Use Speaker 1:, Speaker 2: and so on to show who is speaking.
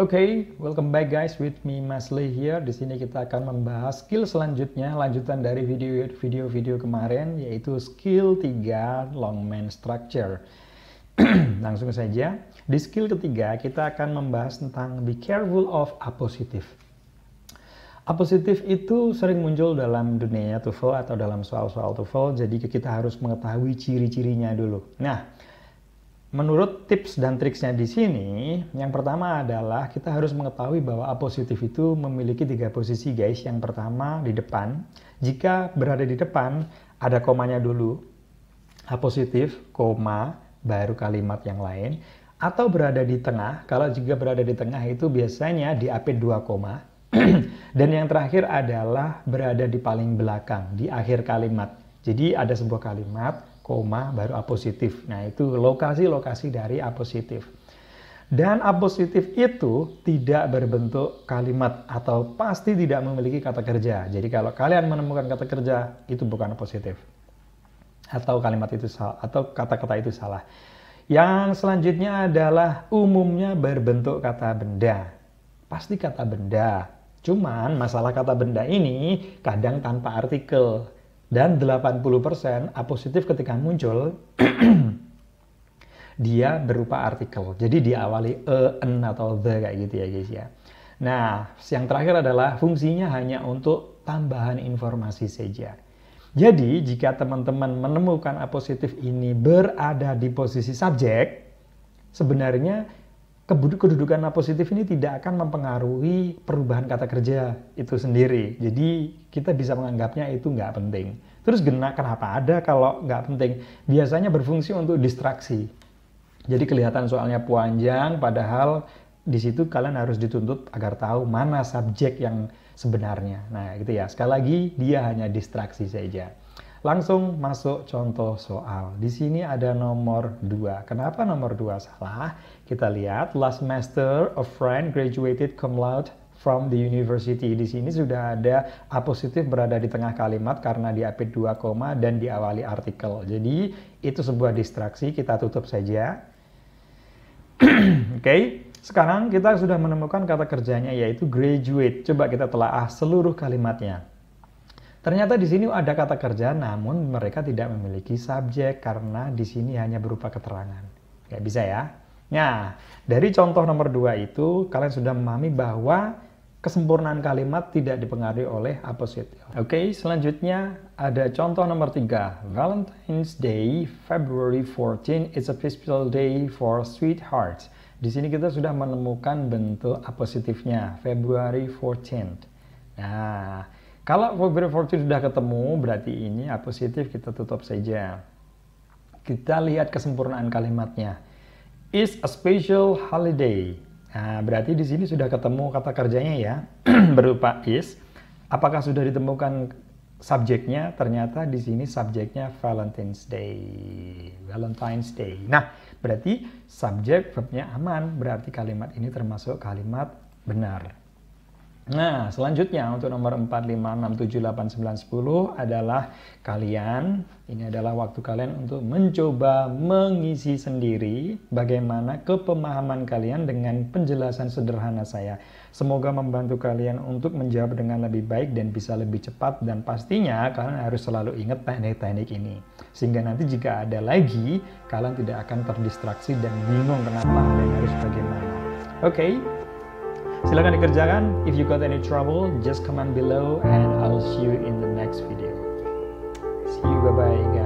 Speaker 1: Oke, okay, welcome back guys with me Mas Lee here. Di sini kita akan membahas skill selanjutnya, lanjutan dari video-video kemarin yaitu skill 3 Longman Structure. Langsung saja, di skill ketiga kita akan membahas tentang be careful of a positive. A Appositive itu sering muncul dalam dunia TOEFL atau dalam soal-soal TOEFL, jadi kita harus mengetahui ciri-cirinya dulu. Nah, Menurut tips dan triksnya di sini, yang pertama adalah kita harus mengetahui bahwa A positif itu memiliki tiga posisi guys. Yang pertama di depan, jika berada di depan ada komanya dulu. A positif, koma, baru kalimat yang lain. Atau berada di tengah, kalau jika berada di tengah itu biasanya di AP 2 koma. dan yang terakhir adalah berada di paling belakang, di akhir kalimat. Jadi ada sebuah kalimat, koma baru apositif. Nah, itu lokasi-lokasi dari apositif. Dan apositif itu tidak berbentuk kalimat atau pasti tidak memiliki kata kerja. Jadi kalau kalian menemukan kata kerja itu bukan A positif. Atau kalimat itu salah atau kata-kata itu salah. Yang selanjutnya adalah umumnya berbentuk kata benda. Pasti kata benda. Cuman masalah kata benda ini kadang tanpa artikel dan 80% A positif ketika muncul dia berupa artikel. Jadi diawali e, en atau the kayak gitu ya guys ya. Nah, yang terakhir adalah fungsinya hanya untuk tambahan informasi saja. Jadi, jika teman-teman menemukan A positif ini berada di posisi subjek, sebenarnya kedudukan positif ini tidak akan mempengaruhi perubahan kata kerja itu sendiri. Jadi kita bisa menganggapnya itu nggak penting. Terus gena kenapa ada kalau nggak penting? Biasanya berfungsi untuk distraksi. Jadi kelihatan soalnya panjang, padahal di situ kalian harus dituntut agar tahu mana subjek yang sebenarnya. Nah gitu ya. Sekali lagi dia hanya distraksi saja. Langsung masuk contoh soal. Di sini ada nomor 2. Kenapa nomor 2 salah? Kita lihat last master a friend graduated cum laude from the university. Di sini sudah ada apositif berada di tengah kalimat karena diapit AP koma dan diawali artikel. Jadi itu sebuah distraksi, kita tutup saja. Oke, okay. sekarang kita sudah menemukan kata kerjanya yaitu graduate. Coba kita telaah seluruh kalimatnya. Ternyata di sini ada kata kerja, namun mereka tidak memiliki subjek karena di sini hanya berupa keterangan. Gak bisa ya. Nah, dari contoh nomor dua itu, kalian sudah memahami bahwa kesempurnaan kalimat tidak dipengaruhi oleh apposite. Oke, okay, selanjutnya ada contoh nomor tiga. Valentine's Day, February 14 is a festival day for sweethearts. Di sini kita sudah menemukan bentuk apositifnya, February 14. Nah, kalau fortune sudah ketemu, berarti ini A positif kita tutup saja. Kita lihat kesempurnaan kalimatnya. Is a special holiday. Nah, berarti di sini sudah ketemu kata kerjanya ya, berupa is. Apakah sudah ditemukan subjeknya? Ternyata di sini subjeknya Valentine's Day. Valentine's Day. Nah, berarti subjek verbnya aman. Berarti kalimat ini termasuk kalimat benar. Nah, selanjutnya untuk nomor 4, 5, 6, 7, 8, 9, 10 adalah kalian. Ini adalah waktu kalian untuk mencoba mengisi sendiri bagaimana kepemahaman kalian dengan penjelasan sederhana saya. Semoga membantu kalian untuk menjawab dengan lebih baik dan bisa lebih cepat dan pastinya kalian harus selalu ingat teknik-teknik ini. Sehingga nanti jika ada lagi, kalian tidak akan terdistraksi dan bingung kenapa dan harus bagaimana. Oke, okay, Silahkan dikerjakan. If you got any trouble, just comment below and I'll see you in the next video. See you, bye-bye guys.